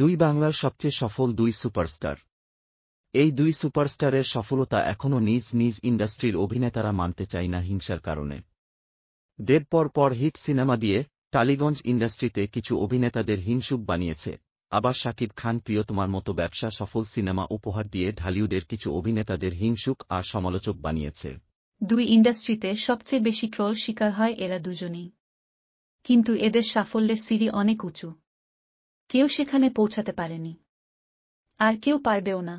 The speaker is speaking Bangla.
দুই বাংলার সবচেয়ে সফল দুই সুপারস্টার এই দুই সুপারস্টারের সফলতা এখনও নিজ নিজ ইন্ডাস্ট্রির অভিনেতারা মানতে চায় না হিংসার কারণে দেড় পর পর হিট সিনেমা দিয়ে টালিগঞ্জ ইন্ডাস্ট্রিতে কিছু অভিনেতাদের হিংসুক বানিয়েছে আবার শাকিব খান প্রিয়তমার মতো ব্যবসা সফল সিনেমা উপহার দিয়ে ঢালিউডের কিছু অভিনেতাদের হিংসুক আর সমালোচক বানিয়েছে দুই ইন্ডাস্ট্রিতে সবচেয়ে বেশি ট্রল শিকার হয় এরা দুজনেই কিন্তু এদের সাফল্যের সিঁড়ি অনেক উঁচু কেউ সেখানে পৌঁছাতে পারেনি আর কেউ পারবেও না